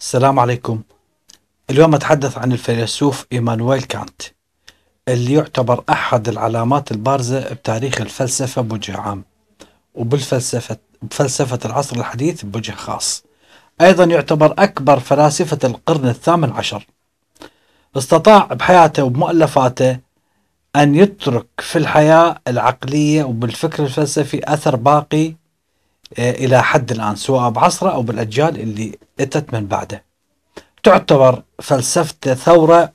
السلام عليكم اليوم أتحدث عن الفيلسوف إيمانويل كانت اللي يعتبر أحد العلامات البارزة بتاريخ الفلسفة بوجه عام وبالفلسفة بفلسفة العصر الحديث بوجه خاص أيضا يعتبر أكبر فلاسفة القرن الثامن عشر استطاع بحياته وبمؤلفاته أن يترك في الحياة العقلية وبالفكر الفلسفي أثر باقي آه، إلى حد الآن سواء بعصره أو بالأجيال اللي أتت من بعده تعتبر فلسفة ثورة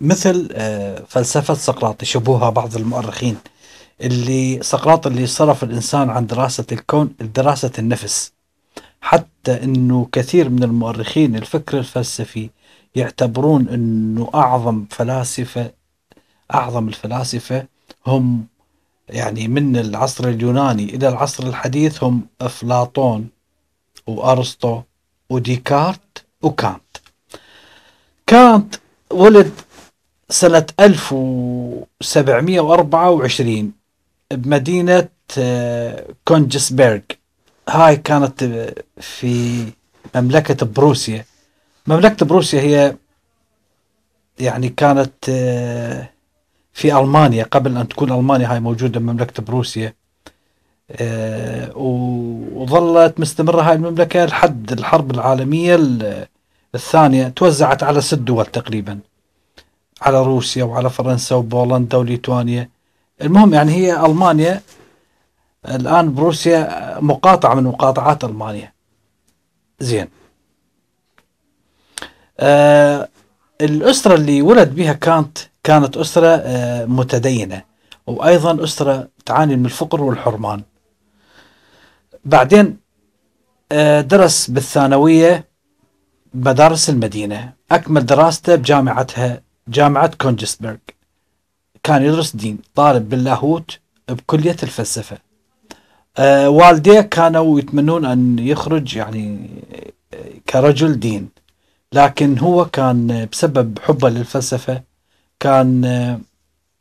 مثل آه، فلسفة سقراط يشبهها بعض المؤرخين اللي سقراط اللي صرف الإنسان عن دراسة الكون لدراسة النفس حتى أنه كثير من المؤرخين الفكر الفلسفي يعتبرون أنه أعظم فلاسفة أعظم الفلاسفة هم يعني من العصر اليوناني إلى العصر الحديث هم أفلاطون وأرسطو وديكارت وكانت كانت ولد سنة 1724 بمدينة آه، كونجسبرغ هاي كانت آه، في مملكة بروسيا مملكة بروسيا هي يعني كانت آه، في ألمانيا قبل أن تكون ألمانيا هاي موجودة بمملكة بروسيا آه، وظلت مستمرة هاي المملكة لحد الحرب العالمية الثانية توزعت على ست دول تقريبا على روسيا وعلى فرنسا وبولندا وليتوانيا المهم يعني هي ألمانيا الآن بروسيا مقاطعة من مقاطعات ألمانيا زين أه الأسرة اللي ولد بها كانت كانت أسرة آه، متدينة وأيضا أسرة تعاني من الفقر والحرمان بعدين آه، درس بالثانوية مدارس المدينة أكمل دراسته بجامعتها جامعة كونجسبرغ كان يدرس دين طالب باللاهوت بكلية الفلسفة أه والديه كانوا يتمنون أن يخرج يعني آه، كرجل دين لكن هو كان بسبب حبه للفلسفة كان آه،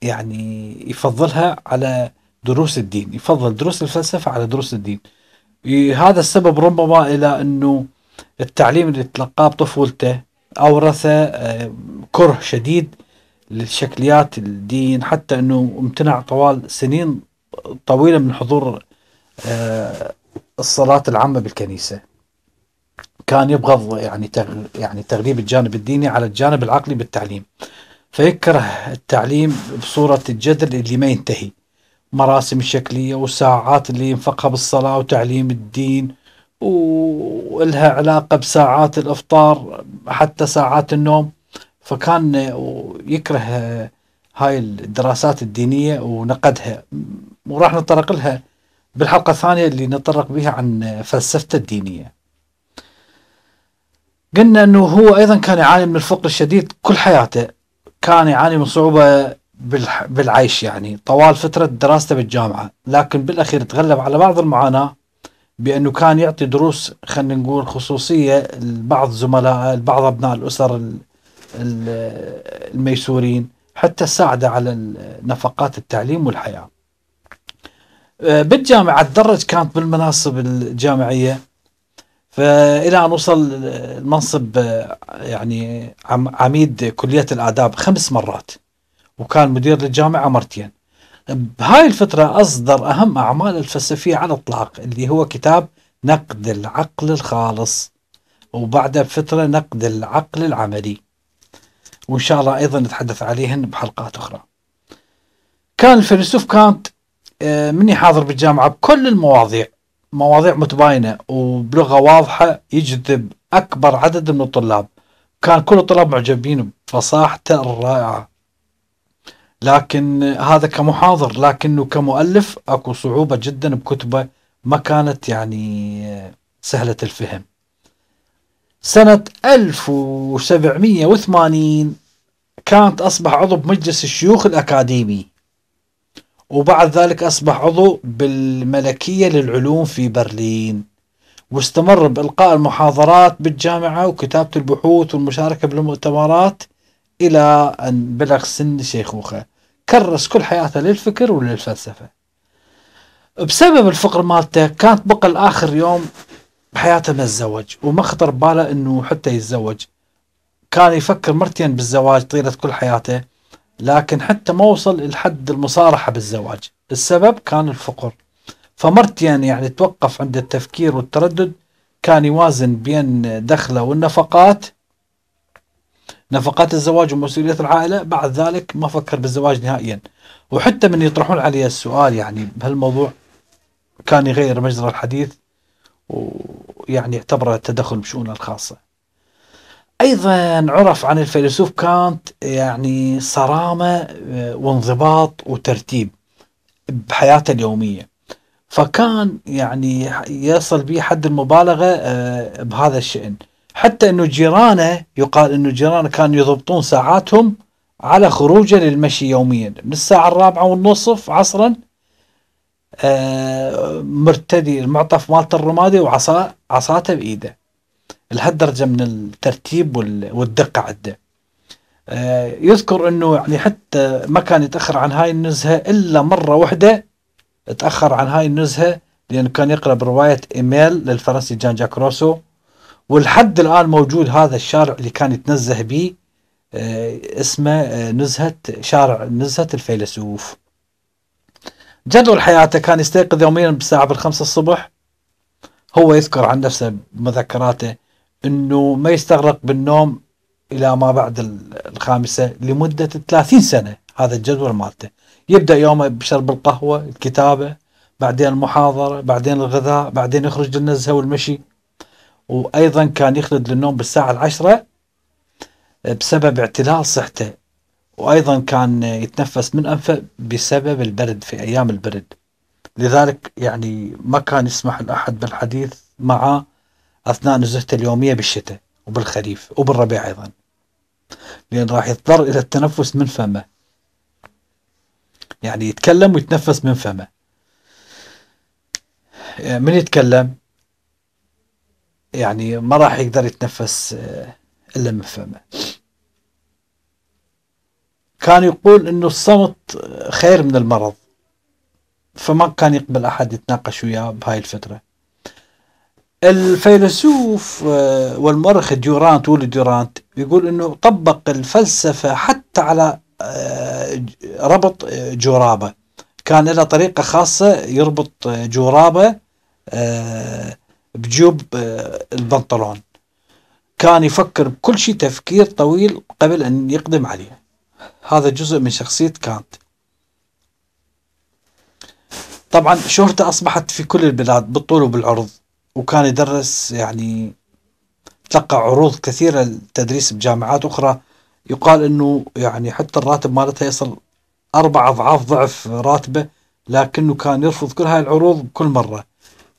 يعني يفضلها على دروس الدين يفضل دروس الفلسفة على دروس الدين هذا السبب ربما إلى أنه التعليم اللي تلقاه بطفولته أورث آه، كره شديد للشكليات الدين حتى أنه امتنع طوال سنين طويلة من حضور آه، الصلاة العامة بالكنيسة كان يبغض يعني يعني تغليب الجانب الديني على الجانب العقلي بالتعليم فيكره التعليم بصورة الجدل اللي ما ينتهي مراسم الشكلية وساعات اللي ينفقها بالصلاة وتعليم الدين ولها علاقة بساعات الإفطار حتى ساعات النوم فكان يكره هاي الدراسات الدينية ونقدها وراح نتطرق لها بالحلقة الثانية اللي نتطرق بها عن فلسفته الدينية قلنا أنه هو أيضا كان يعاني من الفقر الشديد كل حياته كان يعاني من صعوبة بالعيش يعني طوال فترة دراسته بالجامعة لكن بالأخير تغلب على بعض المعاناة بأنه كان يعطي دروس خلينا نقول خصوصية لبعض زملائه لبعض أبناء الأسر الميسورين حتى ساعده على نفقات التعليم والحياة آه، بالجامعة تدرج كانت بالمناصب الجامعية فإلى أن وصل المنصب يعني عميد كلية الآداب خمس مرات وكان مدير للجامعة مرتين بهاي الفترة أصدر أهم أعمال الفلسفية على الإطلاق اللي هو كتاب نقد العقل الخالص وبعدها بفترة نقد العقل العملي وإن شاء الله أيضا نتحدث عليهن بحلقات أخرى كان الفيلسوف كانت آه، مني حاضر بالجامعة بكل المواضيع مواضيع متباينة وبلغة واضحة يجذب أكبر عدد من الطلاب كان كل الطلاب معجبين بفصاحته الرائعة لكن هذا كمحاضر لكنه كمؤلف أكو صعوبة جدا بكتبه ما كانت يعني سهلة الفهم سنة 1780 كانت أصبح عضو بمجلس الشيوخ الأكاديمي وبعد ذلك أصبح عضو بالملكية للعلوم في برلين واستمر بإلقاء المحاضرات بالجامعة وكتابة البحوث والمشاركة بالمؤتمرات إلى أن بلغ سن الشيخوخة كرس كل حياته للفكر وللفلسفة بسبب الفقر مالته كانت بقى لآخر يوم بحياته ما تزوج وما خطر بباله أنه حتى يتزوج كان يفكر مرتين بالزواج طيلة كل حياته لكن حتى ما وصل لحد المصارحة بالزواج السبب كان الفقر فمرتين يعني توقف عند التفكير والتردد كان يوازن بين دخله والنفقات نفقات الزواج ومسؤولية العائلة بعد ذلك ما فكر بالزواج نهائيا وحتى من يطرحون عليه السؤال يعني بهالموضوع كان يغير مجرى الحديث ويعني اعتبره تدخل بشؤونه الخاصه أيضا عرف عن الفيلسوف كانت يعني صرامة آه، وانضباط وترتيب بحياته اليومية فكان يعني يصل به حد المبالغة آه، بهذا الشأن حتى أنه جيرانه يقال أنه جيرانه كانوا يضبطون ساعاتهم على خروجه للمشي يوميا من الساعة الرابعة والنصف عصرا آه، مرتدي المعطف مالته الرمادي وعصاه عصاته بإيده لهالدرجه من الترتيب والدقه عنده آه، يذكر انه يعني حتى ما كان يتاخر عن هاي النزهه الا مره واحده تاخر عن هاي النزهه لانه كان يقرا بروايه ايميل للفرنسي جان جاك روسو والحد الان موجود هذا الشارع اللي كان يتنزه به آه، اسمه آه، نزهه شارع نزهه الفيلسوف جدول حياته كان يستيقظ يوميا بالساعه بالخمسة الصبح هو يذكر عن نفسه بمذكراته انه ما يستغرق بالنوم الى ما بعد الخامسه لمده 30 سنه هذا الجدول مالته يبدا يومه بشرب القهوه الكتابه بعدين المحاضره بعدين الغذاء بعدين يخرج للنزهه والمشي وايضا كان يخلد للنوم بالساعه العشرة آه، بسبب اعتلال صحته وايضا كان يتنفس من انفه بسبب البرد في ايام البرد لذلك يعني ما كان يسمح لاحد بالحديث معه أثناء نزهته اليومية بالشتاء وبالخريف وبالربيع أيضا لأن راح يضطر إلى التنفس من فمه يعني يتكلم ويتنفس من فمه آه، من يتكلم يعني ما راح يقدر يتنفس آه، إلا من فمه كان يقول أنه الصمت آه، خير من المرض فما كان يقبل أحد يتناقش وياه بهاي الفترة الفيلسوف آه، والمؤرخ ديورانت ولد ديورانت يقول انه طبق الفلسفه حتى على آه، ربط آه، جورابه كان له طريقه خاصه يربط جورابه بجيوب البنطلون كان يفكر بكل شيء تفكير طويل قبل ان يقدم عليه هذا جزء من شخصيه كانت طبعا شهرته اصبحت في كل البلاد بالطول وبالعرض وكان يدرس يعني تلقى عروض كثيرة للتدريس بجامعات أخرى يقال أنه يعني حتى الراتب مالتها يصل أربع أضعاف ضعف راتبه لكنه كان يرفض كل هاي العروض بكل مرة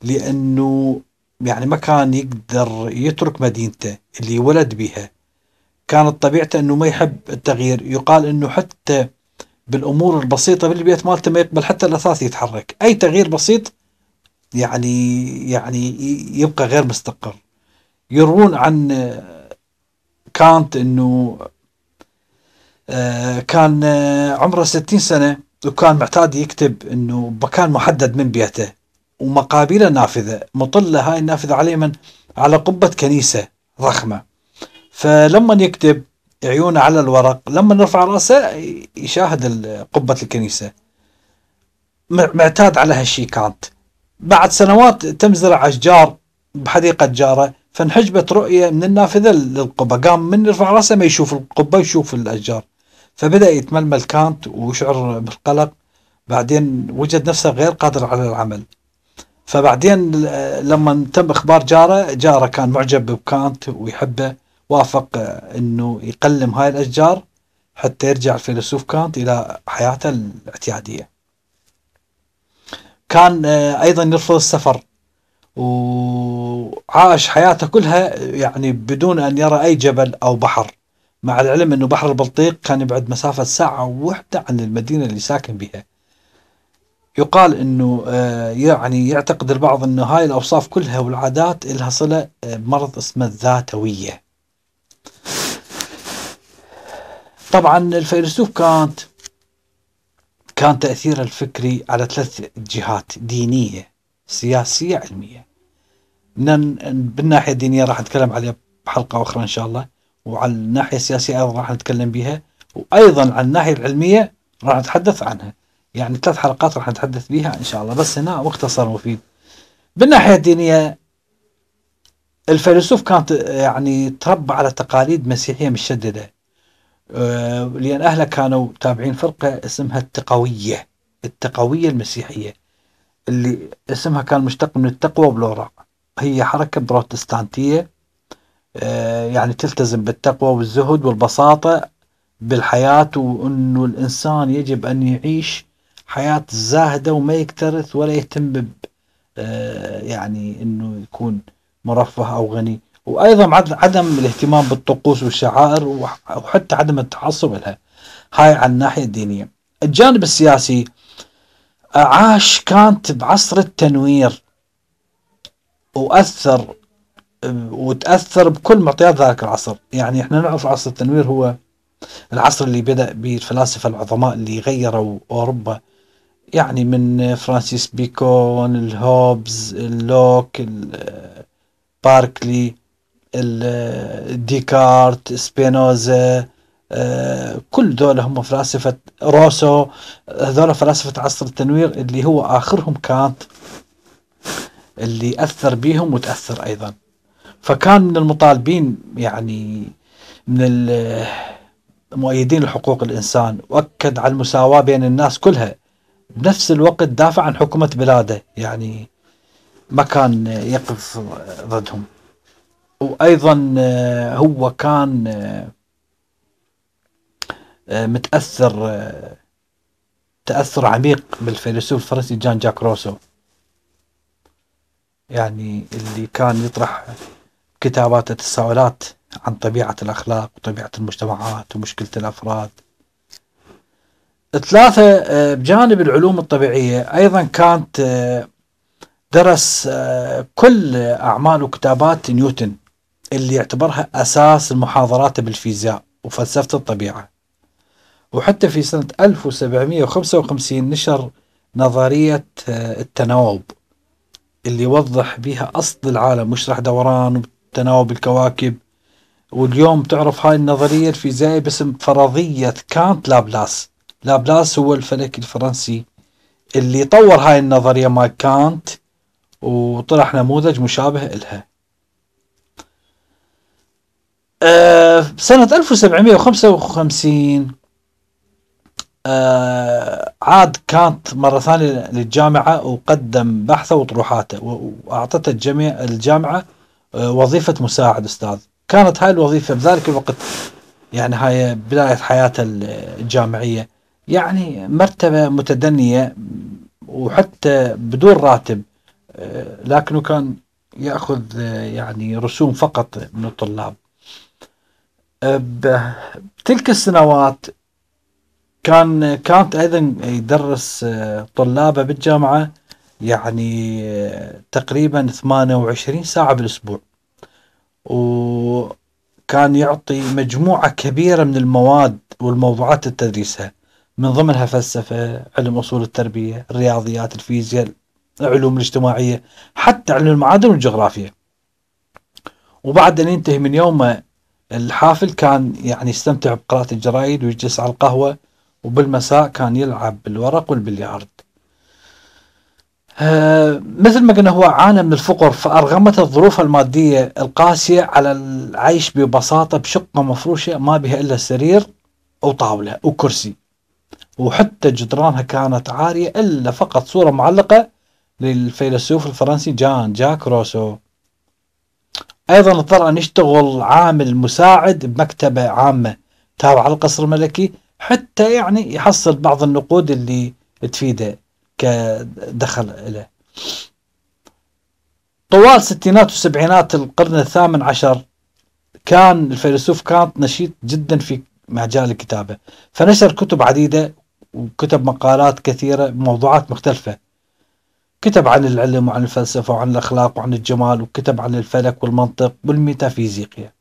لأنه يعني ما كان يقدر يترك مدينته اللي ولد بها كانت طبيعته أنه ما يحب التغيير يقال أنه حتى بالأمور البسيطة بالبيت مالته ما يقبل حتى الأثاث يتحرك أي تغيير بسيط يعني يعني يبقى غير مستقر يروون عن آه، كانت انه آه، كان آه، عمره 60 سنه وكان معتاد يكتب انه بكان محدد من بيته ومقابله نافذه مطله هاي النافذه عليه من على قبه كنيسه ضخمه فلما يكتب عيونه على الورق لما نرفع راسه يشاهد قبه الكنيسه معتاد على هالشي كانت بعد سنوات تم زرع أشجار بحديقة جاره فانحجبت رؤية من النافذة للقبة قام من يرفع رأسه ما يشوف القبة يشوف الأشجار فبدأ يتململ كانت ويشعر بالقلق بعدين وجد نفسه غير قادر على العمل فبعدين لما تم اخبار جاره جاره كان معجب بكانت ويحبه وافق انه يقلم هاي الاشجار حتى يرجع الفيلسوف كانت الى حياته الاعتياديه كان آه، ايضا يرفض السفر وعاش حياته كلها يعني بدون ان يرى اي جبل او بحر مع العلم انه بحر البلطيق كان يبعد مسافه ساعه واحده عن المدينه اللي ساكن بها يقال انه آه، يعني يعتقد البعض انه هاي الاوصاف كلها والعادات لها صله آه، بمرض اسمه الذاتويه طبعا الفيلسوف كانت كان تأثيره الفكري على ثلاث جهات دينية سياسية علمية بالناحية الدينية راح نتكلم عليها بحلقة أخرى إن شاء الله وعلى الناحية السياسية أيضا راح نتكلم بها وأيضا على الناحية العلمية راح نتحدث عنها يعني ثلاث حلقات راح نتحدث بها إن شاء الله بس هنا مختصر مفيد بالناحية الدينية الفيلسوف كانت يعني تربى على تقاليد مسيحية مشددة آه، لأن أهله كانوا تابعين فرقة اسمها التقوية التقوية المسيحية اللي اسمها كان مشتق من التقوى والورع هي حركة بروتستانتية آه، يعني تلتزم بالتقوى والزهد والبساطة بالحياة وأنه الإنسان يجب أن يعيش حياة زاهدة وما يكترث ولا يهتم آه، يعني أنه يكون مرفه أو غني وايضا عدم الاهتمام بالطقوس والشعائر وحتى عدم التعصب لها هاي على الناحيه الدينيه الجانب السياسي عاش كانت بعصر التنوير واثر وتاثر بكل معطيات ذلك العصر يعني احنا نعرف عصر التنوير هو العصر اللي بدا بالفلاسفه العظماء اللي غيروا اوروبا يعني من فرانسيس بيكون الهوبز اللوك باركلي ديكارت سبينوزا آه، كل دول هم فلاسفة روسو هذول فلاسفة عصر التنوير اللي هو آخرهم كانت اللي أثر بيهم وتأثر أيضا فكان من المطالبين يعني من المؤيدين لحقوق الإنسان وأكد على المساواة بين الناس كلها بنفس الوقت دافع عن حكومة بلاده يعني ما كان يقف ضدهم وايضا آه، هو كان آه، آه، متاثر تاثر عميق بالفيلسوف الفرنسي جان جاك روسو يعني اللي كان يطرح كتاباته تساؤلات عن طبيعة الأخلاق وطبيعة المجتمعات ومشكلة الأفراد ثلاثة بجانب العلوم الطبيعية أيضا كانت درس كل أعمال وكتابات نيوتن اللي يعتبرها أساس المحاضرات بالفيزياء وفلسفة الطبيعة وحتى في سنة 1755 نشر نظرية آه، التناوب اللي يوضح بها أصل العالم وشرح دوران وتناوب الكواكب واليوم تعرف هاي النظرية الفيزيائية باسم فرضية كانت لابلاس لابلاس هو الفلك الفرنسي اللي طور هاي النظرية مال كانت وطرح نموذج مشابه إلها آه، سنة 1755 آه عاد كانت مرة ثانية للجامعة وقدم بحثه وطروحاته وأعطته الجميع الجامعة آه وظيفة مساعد أستاذ كانت هاي الوظيفة بذلك الوقت يعني هاي بداية حياته الجامعية يعني مرتبة متدنية وحتى بدون راتب آه، لكنه كان يأخذ آه، يعني رسوم فقط من الطلاب بتلك السنوات كان كانت ايضا يدرس آه، طلابه بالجامعه يعني آه، تقريبا 28 ساعه بالاسبوع وكان يعطي مجموعه كبيره من المواد والموضوعات التدريسها من ضمنها فلسفه، علم اصول التربيه، الرياضيات، الفيزياء، العلوم الاجتماعيه، حتى علم المعادن والجغرافيا. وبعد ان ينتهي من يومه الحافل كان يعني يستمتع بقراءة الجرايد ويجلس على القهوة وبالمساء كان يلعب بالورق والبليارد أه مثل ما قلنا هو عانى من الفقر فأرغمته الظروف المادية القاسية على العيش ببساطة بشقة مفروشة ما بها إلا سرير أو طاولة أو كرسي وحتى جدرانها كانت عارية إلا فقط صورة معلقة للفيلسوف الفرنسي جان جاك روسو أيضا اضطر أن يشتغل عامل مساعد بمكتبة عامة تابعة للقصر الملكي حتى يعني يحصل بعض النقود اللي تفيده كدخل له طوال ستينات وسبعينات القرن الثامن عشر كان الفيلسوف كانت نشيط جدا في مجال الكتابة فنشر كتب عديدة وكتب مقالات كثيرة بموضوعات مختلفة كتب عن العلم وعن الفلسفة وعن الأخلاق وعن الجمال وكتب عن الفلك والمنطق والميتافيزيقيا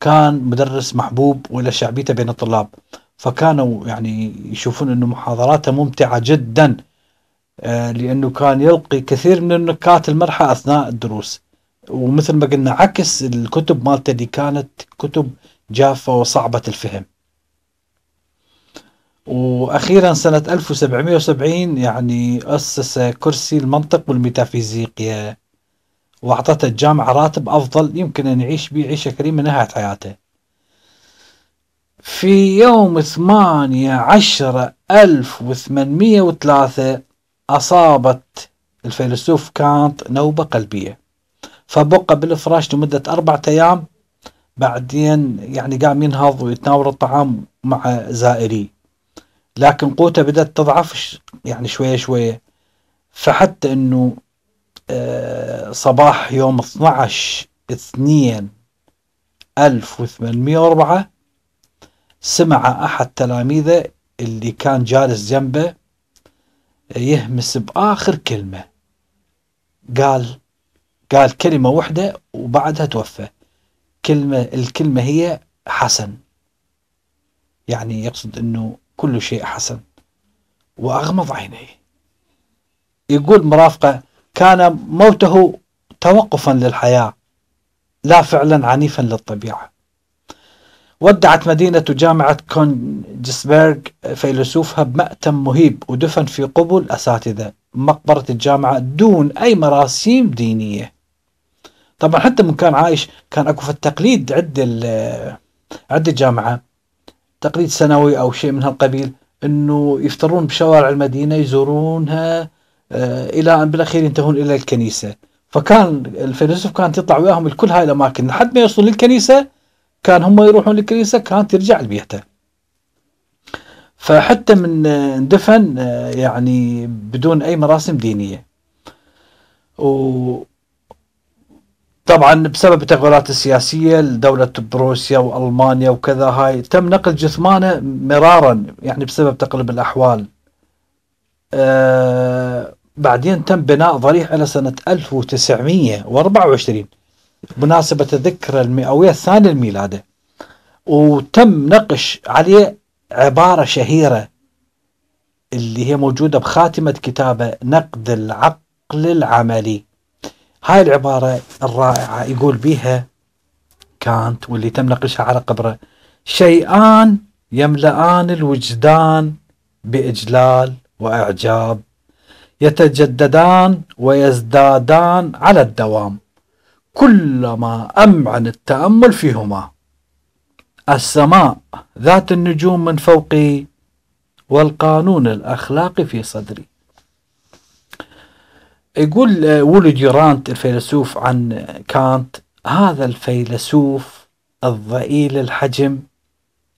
كان مدرس محبوب ولا شعبيته بين الطلاب فكانوا يعني يشوفون أنه محاضراته ممتعة جدا آه، لأنه كان يلقي كثير من النكات المرحة أثناء الدروس ومثل ما قلنا عكس الكتب مالته اللي كانت كتب جافة وصعبة الفهم واخيرا سنه 1770 يعني اسس كرسي المنطق والميتافيزيقيا واعطته الجامعه راتب افضل يمكن ان يعيش به عيشه كريمه نهايه حياته في يوم ثمانية عشرة ألف وثمانمية وثلاثة أصابت الفيلسوف كانت نوبة قلبية فبقى بالفراش لمدة أربعة أيام بعدين يعني قام ينهض ويتناول الطعام مع زائريه لكن قوته بدأت تضعف يعني شوية شوية فحتى انه آه، صباح يوم 12 وثمانمية 1804 سمع أحد تلاميذه اللي كان جالس جنبه آه، يهمس بآخر كلمة قال قال كلمة واحدة وبعدها توفى كلمة الكلمة هي حسن يعني يقصد أنه كل شيء حسن وأغمض عينيه يقول مرافقة كان موته توقفا للحياة لا فعلا عنيفا للطبيعة ودعت مدينة جامعة كونجسبرغ فيلسوفها بمأتم مهيب ودفن في قبل أساتذة مقبرة الجامعة دون أي مراسيم دينية طبعا حتى من كان عايش كان أكو في التقليد عند عند الجامعة تقليد سنوي أو شيء من هالقبيل أنه يفطرون بشوارع المدينة يزورونها آه، إلى أن بالأخير ينتهون إلى الكنيسة فكان الفيلسوف كانت تطلع وياهم لكل هاي الأماكن لحد ما يوصلون للكنيسة كان هم يروحون للكنيسة كانت ترجع لبيتها فحتى من اندفن آه، يعني بدون أي مراسم دينية و طبعا بسبب التغيرات السياسية لدولة بروسيا وألمانيا وكذا هاي تم نقل جثمانه مرارا يعني بسبب تقلب الأحوال أه بعدين تم بناء ضريح على سنة 1924 بمناسبة الذكرى المئوية الثانية الميلادة وتم نقش عليه عبارة شهيرة اللي هي موجودة بخاتمة كتابة نقد العقل العملي هاي العبارة الرائعة يقول بها كانت واللي تم نقشها على قبره شيئان يملأان الوجدان بإجلال وإعجاب يتجددان ويزدادان على الدوام كلما أمعن التأمل فيهما السماء ذات النجوم من فوقي والقانون الأخلاقي في صدري يقول وولد آه، ديورانت الفيلسوف عن كانت هذا الفيلسوف الضئيل الحجم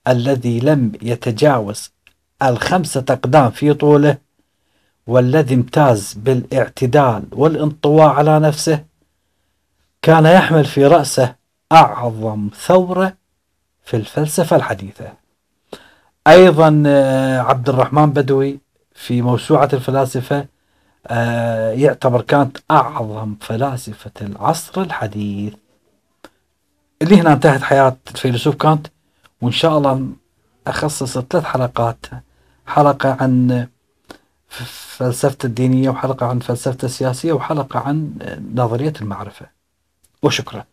الذي لم يتجاوز الخمسة أقدام في طوله والذي امتاز بالاعتدال والانطواء على نفسه كان يحمل في رأسه أعظم ثورة في الفلسفة الحديثة أيضا آه، عبد الرحمن بدوي في موسوعة الفلاسفة آه، يعتبر كانت أعظم فلاسفة العصر الحديث اللي هنا انتهت حياة الفيلسوف كانت وإن شاء الله أخصص ثلاث حلقات حلقة عن فلسفته الدينية وحلقة عن فلسفته السياسية وحلقة عن نظرية المعرفة وشكرا